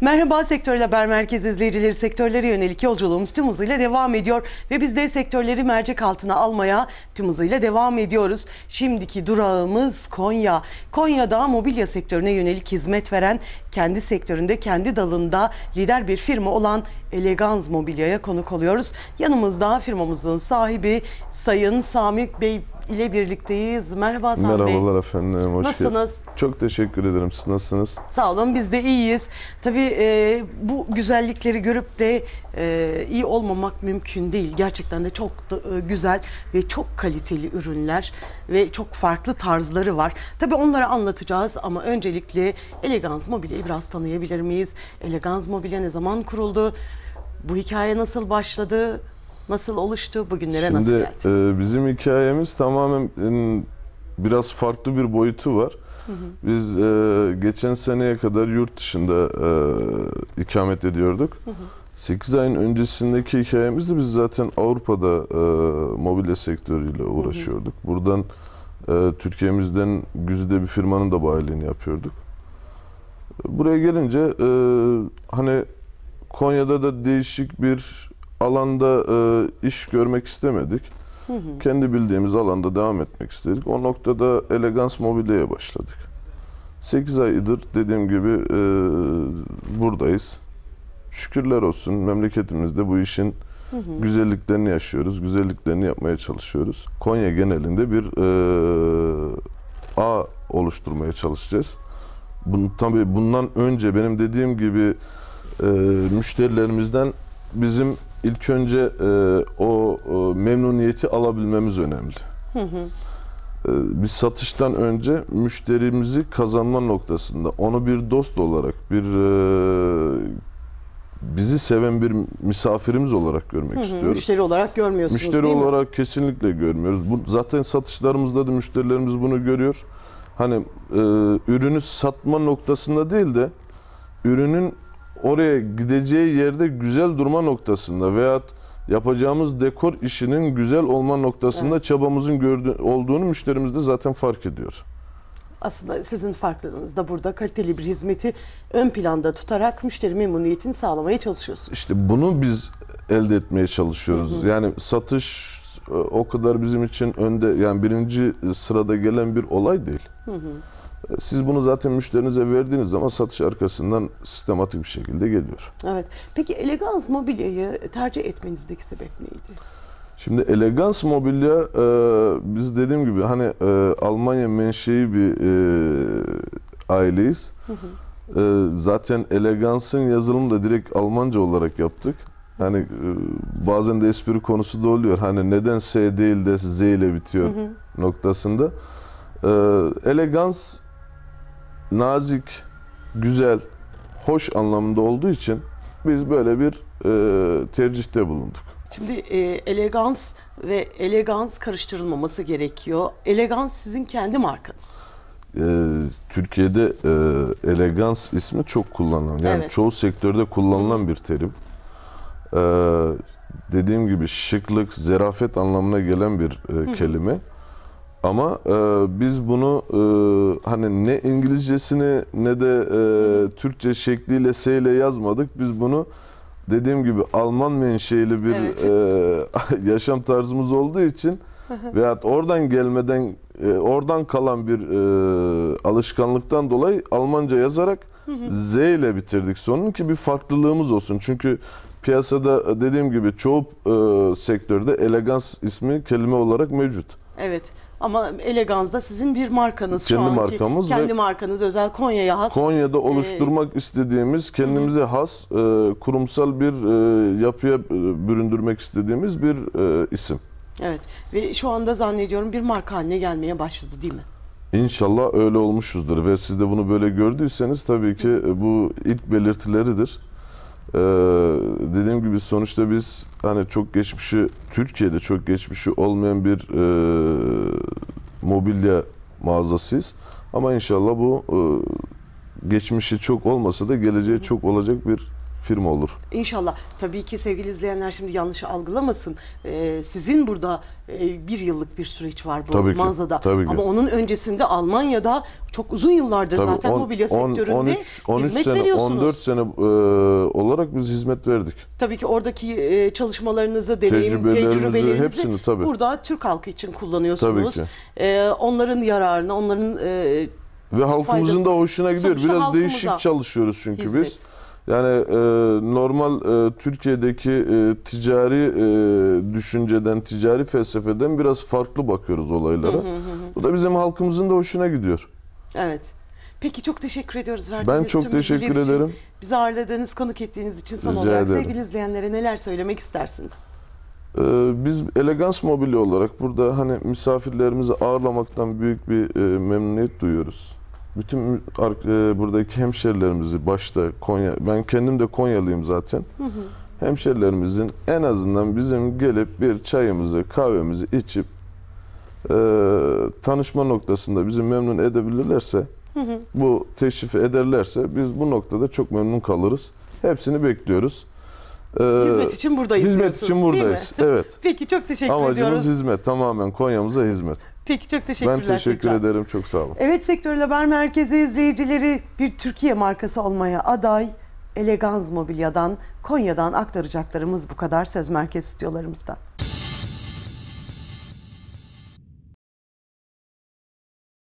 Merhaba Sektör Haber Merkez izleyicileri sektörlere yönelik yolculuğumuz tüm hızıyla devam ediyor ve biz de sektörleri mercek altına almaya tüm hızıyla devam ediyoruz. Şimdiki durağımız Konya. Konya'da mobilya sektörüne yönelik hizmet veren kendi sektöründe kendi dalında lider bir firma olan Elegans Mobilya'ya konuk oluyoruz. Yanımızda firmamızın sahibi Sayın Sami Bey ile birlikteyiz. Merhaba Hasan Merhabalar Bey. efendim. Hoş Nasılsınız? Gel. Çok teşekkür ederim. Siz nasılsınız? Sağ olun. Biz de iyiyiz. Tabii e, bu güzellikleri görüp de e, iyi olmamak mümkün değil. Gerçekten de çok da, e, güzel ve çok kaliteli ürünler ve çok farklı tarzları var. Tabii onları anlatacağız ama öncelikle Elegans Mobilya'yı biraz tanıyabilir miyiz? Elegans Mobilya ne zaman kuruldu? Bu hikaye nasıl başladı? Nasıl oluştu? Bugünlere Şimdi, nasıl geldi? Şimdi e, bizim hikayemiz tamamen biraz farklı bir boyutu var. Hı hı. Biz e, geçen seneye kadar yurt dışında e, ikamet ediyorduk. Hı hı. 8 ayın öncesindeki hikayemizde biz zaten Avrupa'da e, mobilya sektörüyle uğraşıyorduk. Hı hı. Buradan e, Türkiye'mizden güzide bir firmanın da bayiliğini yapıyorduk. Buraya gelince e, hani Konya'da da değişik bir alanda e, iş görmek istemedik. Hı hı. Kendi bildiğimiz alanda devam etmek istedik. O noktada elegans mobilyaya başladık. 8 aydır dediğim gibi e, buradayız. Şükürler olsun memleketimizde bu işin hı hı. güzelliklerini yaşıyoruz. Güzelliklerini yapmaya çalışıyoruz. Konya genelinde bir e, ağ oluşturmaya çalışacağız. Bun, tabii bundan önce benim dediğim gibi e, müşterilerimizden bizim ilk önce e, o e, memnuniyeti alabilmemiz önemli. Hı hı. E, biz satıştan önce müşterimizi kazanma noktasında onu bir dost olarak bir e, bizi seven bir misafirimiz olarak görmek hı hı, istiyoruz. Müşteri olarak görmüyorsunuz müşteri değil olarak mi? kesinlikle görmüyoruz. Bu, zaten satışlarımızda da müşterilerimiz bunu görüyor. Hani e, ürünü satma noktasında değil de ürünün oraya gideceği yerde güzel durma noktasında veyahut yapacağımız dekor işinin güzel olma noktasında evet. çabamızın gördü olduğunu müşterimiz de zaten fark ediyor. Aslında sizin farklılığınız da burada kaliteli bir hizmeti ön planda tutarak müşteri memnuniyetini sağlamaya çalışıyorsunuz. İşte bunu biz elde etmeye çalışıyoruz. Hı hı. Yani satış e, o kadar bizim için önde yani birinci sırada gelen bir olay değil. Hı hı. Siz bunu zaten müşterinize verdiğiniz zaman satış arkasından sistematik bir şekilde geliyor. Evet. Peki elegans mobilyayı tercih etmenizdeki sebep neydi? Şimdi elegans mobilya e, biz dediğim gibi hani e, Almanya menşei bir e, aileyiz. Hı hı. E, zaten elegansın yazılımı da direkt Almanca olarak yaptık. Hani e, bazen de espri konusu da oluyor. Hani neden S değil de Z ile bitiyor hı hı. noktasında. E, elegans nazik, güzel, hoş anlamında olduğu için biz böyle bir e, tercihte bulunduk. Şimdi e, elegans ve elegans karıştırılmaması gerekiyor. Elegans sizin kendi markanız. E, Türkiye'de e, elegans ismi çok kullanılan, yani evet. çoğu sektörde kullanılan bir terim. E, dediğim gibi şıklık, zerafet anlamına gelen bir e, kelime. Hı. Ama e, biz bunu e, hani ne İngilizcesini ne de e, Türkçe şekliyle S ile yazmadık. Biz bunu dediğim gibi Alman menşeili bir evet. e, yaşam tarzımız olduğu için veyahut oradan gelmeden e, oradan kalan bir e, alışkanlıktan dolayı Almanca yazarak Z ile bitirdik sonunu ki bir farklılığımız olsun. Çünkü piyasada e, dediğim gibi çoğu e, sektörde elegans ismi kelime olarak mevcut. Evet ama Elegans da sizin bir markanız kendi şu anki. Markamız kendi ve markanız özel Konya'ya has. Konya'da e, oluşturmak ee, istediğimiz kendimize hı. has e, kurumsal bir e, yapıya e, büründürmek istediğimiz bir e, isim. Evet ve şu anda zannediyorum bir marka haline gelmeye başladı değil mi? İnşallah öyle olmuşuzdur ve siz de bunu böyle gördüyseniz tabii ki e, bu ilk belirtileridir. Ee, dediğim gibi sonuçta biz hani çok geçmişi Türkiye'de çok geçmişi olmayan bir e, mobilya mağazasıyız. Ama inşallah bu e, geçmişi çok olmasa da geleceği çok olacak bir firma olur. İnşallah. Tabii ki sevgili izleyenler şimdi yanlış algılamasın. Ee, sizin burada e, bir yıllık bir süreç var bu tabii ki, Tabii ki. Ama onun öncesinde Almanya'da çok uzun yıllardır tabii, zaten on, mobilya on, sektöründe 13, 13 hizmet sene, veriyorsunuz. 14 sene e, olarak biz hizmet verdik. Tabii ki oradaki e, çalışmalarınızı, deneyim, tecrübelerinizi, hepsini, tabii. burada Türk halkı için kullanıyorsunuz. Tabii ki. E, onların yararını, onların e, ve halkımızın faydası. da hoşuna gidiyor. Sonuçta Biraz değişik çalışıyoruz çünkü hizmet. biz. Yani e, normal e, Türkiye'deki e, ticari e, düşünceden, ticari felsefeden biraz farklı bakıyoruz olaylara. Hı hı hı. Bu da bizim halkımızın da hoşuna gidiyor. Evet. Peki çok teşekkür ediyoruz verdiğiniz Ben çok teşekkür ederim. Için, bizi ağırladığınız, konuk ettiğiniz için son Rica olarak ederim. sevgili izleyenlere neler söylemek istersiniz? Ee, biz elegans mobilya olarak burada hani misafirlerimizi ağırlamaktan büyük bir e, memnuniyet duyuyoruz bütün e, buradaki hemşerilerimizi başta Konya, ben kendim de Konyalıyım zaten. Hı hı. Hemşerilerimizin en azından bizim gelip bir çayımızı, kahvemizi içip e, tanışma noktasında bizi memnun edebilirlerse, hı hı. bu teşrif ederlerse biz bu noktada çok memnun kalırız. Hepsini bekliyoruz. E, hizmet için buradayız Hizmet için buradayız. Evet. Peki çok teşekkür Amacımız ediyoruz. Amacımız hizmet. Tamamen Konya'mıza hizmet. Peki çok teşekkürler. Ben teşekkür tekrar. ederim. Çok sağ olun. Evet sektör Haber Merkezi izleyicileri bir Türkiye markası olmaya aday Elegans Mobilya'dan, Konya'dan aktaracaklarımız bu kadar söz merkez stüdyolarımızda.